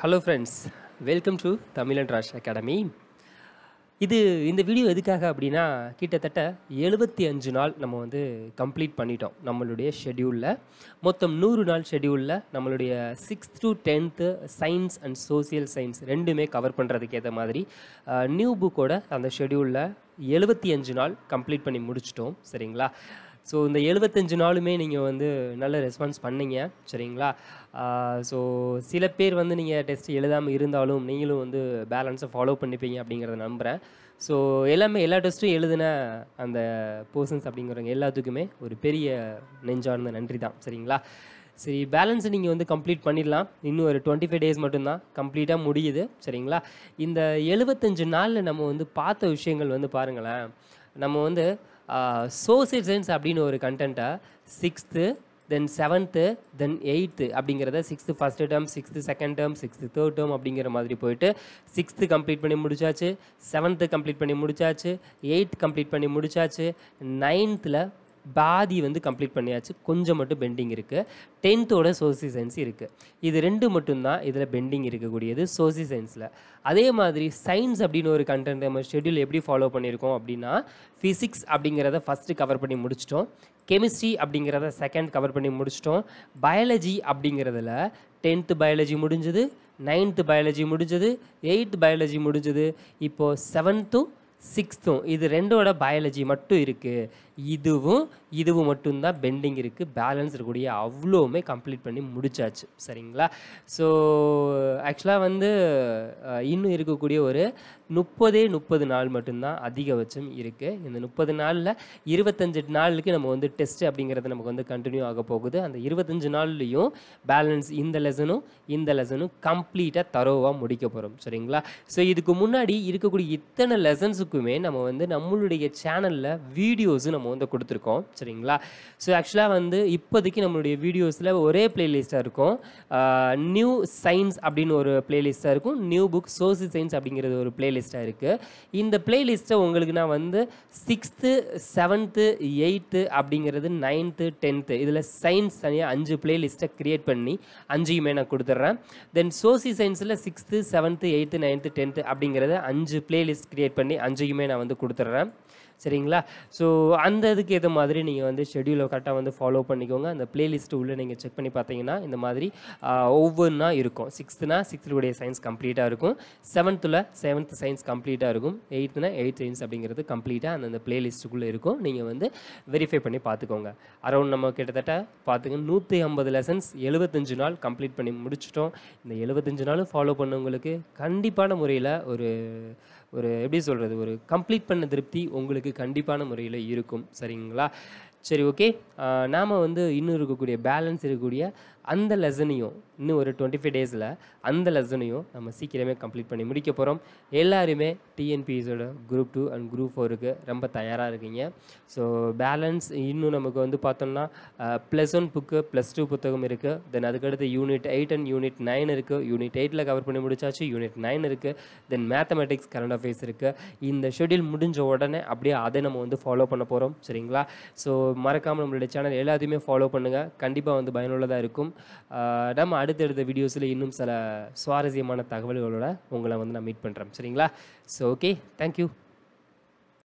hello friends welcome to Tamil and Rash academy இது இந்த video எதுக்காக அப்படின்னா கிட்டத்தட்ட எழுபத்தி அஞ்சு நாள் நம்ம வந்து கம்ப்ளீட் பண்ணிட்டோம் நம்மளுடைய ஷெடியூலில் மொத்தம் நூறு நாள் ஷெடியூலில் நம்மளுடைய sixth to tenth science and social science ரெண்டுமே கவர் பண்ணுறதுக்கு ஏற்ற மாதிரி நியூ புக்கோட அந்த ஷெடியூலில் எழுபத்தி அஞ்சு நாள் கம்ப்ளீட் பண்ணி முடிச்சிட்டோம் சரிங்களா ஸோ இந்த எழுபத்தஞ்சு நாளுமே நீங்கள் வந்து நல்ல ரெஸ்பான்ஸ் பண்ணீங்க சரிங்களா ஸோ சில பேர் வந்து நீங்கள் டெஸ்ட் எழுதாமல் இருந்தாலும் நீங்களும் வந்து பேலன்ஸை ஃபாலோ பண்ணிப்பீங்க அப்படிங்கிறத நம்புகிறேன் ஸோ எல்லாமே எல்லா டெஸ்ட்டும் எழுதின அந்த பர்சன்ஸ் அப்படிங்கிறவங்க எல்லாத்துக்குமே ஒரு பெரிய நெஞ்சார்ந்த நன்றி தான் சரிங்களா சரி பேலன்ஸ் நீங்கள் வந்து கம்ப்ளீட் பண்ணிடலாம் இன்னும் ஒரு டுவெண்ட்டி ஃபைவ் டேஸ் மட்டும்தான் கம்ப்ளீட்டாக முடியுது சரிங்களா இந்த எழுபத்தஞ்சு நாளில் நம்ம வந்து பார்த்த விஷயங்கள் வந்து பாருங்களேன் நம்ம வந்து சோசியல் சயின்ஸ் அப்படின்னு ஒரு கண்டென்ட்டை sixth then seventh then eighth அப்படிங்கிறத sixth first term sixth second term sixth third term அப்படிங்கிற மாதிரி போயிட்டு சிக்ஸ்த்து கம்ப்ளீட் பண்ணி முடிச்சாச்சு செவன்த்து கம்ப்ளீட் பண்ணி முடிச்சாச்சு எயித்து கம்ப்ளீட் பண்ணி முடிச்சாச்சு நைன்த்தில் பாதி வந்து கம்ப்ளீட் பண்ணியாச்சு கொஞ்சம் மட்டும் பெண்டிங் இருக்குது டென்த்தோட சயின்ஸ் இருக்குது இது ரெண்டு மட்டும்தான் இதில் பெண்டிங் இருக்கக்கூடியது சயின்ஸில் அதே மாதிரி சயின்ஸ் அப்படின்னு ஒரு கண்டென்ட் நம்ம ஷெடியூல் எப்படி ஃபாலோ பண்ணியிருக்கோம் அப்படின்னா ஃபிசிக்ஸ் அப்படிங்கிறத ஃபஸ்ட்டு கவர் பண்ணி முடிச்சிட்டோம் கெமிஸ்ட்ரி அப்படிங்கிறத செகண்ட் கவர் பண்ணி முடிச்சிட்டோம் பயாலஜி அப்படிங்கிறதுல டென்த்து பயாலஜி முடிஞ்சது நைன்த்து பயாலஜி முடிஞ்சது எயித்து பயாலஜி முடிஞ்சது இப்போது செவன்த்தும் சிக்ஸ்த்தும் இது ரெண்டோட பயாலஜி மட்டும் இருக்குது இதுவும் இதுவும் மட்டும்தான் பெண்டிங் இருக்குது பேலன்ஸ் இருக்கக்கூடிய அவ்வளோவுமே கம்ப்ளீட் பண்ணி முடிச்சாச்சு சரிங்களா ஸோ ஆக்சுவலாக வந்து இன்னும் இருக்கக்கூடிய ஒரு முப்பதே முப்பது நாள் மட்டும்தான் அதிகபட்சம் இருக்குது இந்த முப்பது நாளில் இருபத்தஞ்சு நாளுக்கு நம்ம வந்து டெஸ்ட் அப்படிங்கிறது நமக்கு வந்து கண்டினியூ ஆக போகுது அந்த இருபத்தஞ்சு நாள்லேயும் பேலன்ஸ் இந்த லெசனும் இந்த லெசனும் கம்ப்ளீட்டாக தரோவாக முடிக்க போகிறோம் சரிங்களா ஸோ இதுக்கு முன்னாடி இருக்கக்கூடிய இத்தனை லெசன்ஸுக்கு கோர்ஸுக்குமே நம்ம வந்து நம்மளுடைய சேனலில் வீடியோஸும் நம்ம வந்து கொடுத்துருக்கோம் சரிங்களா ஸோ ஆக்சுவலாக வந்து இப்போதைக்கு நம்மளுடைய வீடியோஸில் ஒரே பிளேலிஸ்ட்டாக இருக்கும் நியூ சயின்ஸ் அப்படின்னு ஒரு பிளேலிஸ்ட்டாக இருக்கும் நியூ புக் சோசியல் சயின்ஸ் அப்படிங்கிறது ஒரு பிளேலிஸ்ட்டாக இருக்குது இந்த பிளேலிஸ்ட்டை உங்களுக்கு நான் வந்து சிக்ஸ்த்து செவன்த்து எயித்து அப்படிங்கிறது நைன்த்து டென்த்து இதில் சயின்ஸ் தனியாக அஞ்சு பிளேலிஸ்ட்டை க்ரியேட் பண்ணி அஞ்சுமே நான் கொடுத்துட்றேன் தென் சோசி சயின்ஸில் sixth seventh eighth ninth tenth அப்படிங்கிறத அஞ்சு பிளேலிஸ்ட் க்ரியேட் பண்ணி அஞ்சு அஞ்சையுமே நான் வந்து கொடுத்துட்றேன் சரிங்களா ஸோ அந்த இதுக்கு ஏற்ற மாதிரி நீங்கள் வந்து ஷெடியூலை கரெக்டாக வந்து ஃபாலோ பண்ணிக்கோங்க அந்த பிளேலிஸ்ட்டு உள்ளே நீங்கள் செக் பண்ணி பார்த்தீங்கன்னா இந்த மாதிரி ஒவ்வொன்றா இருக்கும் சிக்ஸ்த்துனா சிக்ஸ்த்துடைய சயின்ஸ் கம்ப்ளீட்டாக இருக்கும் செவன்த்தில் செவன்த் சயின்ஸ் கம்ப்ளீட்டாக இருக்கும் எயித்துனா எயிட் சயின்ஸ் அப்படிங்கிறது கம்ப்ளீட்டாக அந்தந்த பிளேலிஸ்ட்டுக்குள்ளே இருக்கும் நீங்கள் வந்து வெரிஃபை பண்ணி பார்த்துக்கோங்க அரௌண்ட் நம்ம கிட்டத்தட்ட பார்த்துங்க நூற்றி ஐம்பது லெசன்ஸ் எழுபத்தஞ்சு நாள் கம்ப்ளீட் பண்ணி முடிச்சிட்டோம் இந்த எழுபத்தஞ்சு நாளும் ஃபாலோ பண்ணவங்களுக்கு கண்டிப்பான முறையில் ஒரு ஒரு எப்படி சொல்கிறது ஒரு கம்ப்ளீட் பண்ண திருப்தி உங்களுக்கு உங்களுக்கு கண்டிப்பான முறையில் இருக்கும் சரிங்களா சரி ஓகே நாம் வந்து இன்னும் இருக்கக்கூடிய பேலன்ஸ் இருக்கக்கூடிய அந்த லெசனையும் இன்னும் ஒரு டுவெண்ட்டி ஃபைவ் டேஸில் அந்த லெசனையும் நம்ம சீக்கிரமே கம்ப்ளீட் பண்ணி முடிக்க போகிறோம் எல்லாருமே டிஎன்பிஎஸோட குரூப் டூ அண்ட் குரூப் ஃபோருக்கு ரொம்ப தயாராக இருக்கீங்க ஸோ பேலன்ஸ் இன்னும் நமக்கு வந்து பார்த்தோம்னா plus one book plus two புத்தகம் இருக்குது தென் அதுக்கடுத்து unit eight and unit nine இருக்குது யூனிட் எயிட்டில் கவர் பண்ணி முடிச்சாச்சு யூனிட் நைன் இருக்குது தென் மேத்தமெட்டிக்ஸ் கரண்ட் அஃபேர்ஸ் இருக்குது இந்த ஷெடியூல் முடிஞ்ச உடனே அப்படியே அதை நம்ம வந்து ஃபாலோ பண்ண போகிறோம் சரிங்களா ஸோ மறக்காமல் நம்மளுடைய சேனல் எல்லாத்தையுமே ஃபாலோ பண்ணுங்கள் கண்டிப்பாக வந்து பயனுள்ளதாக இருக்கும் நம்ம அடுத்தடுத்த வீடியோஸில் இன்னும் சில சுவாரஸ்யமான தகவல்களோட உங்களை வந்து நான் மீட் பண்ணுறேன் சரிங்களா ஸோ ஓகே தேங்க்யூ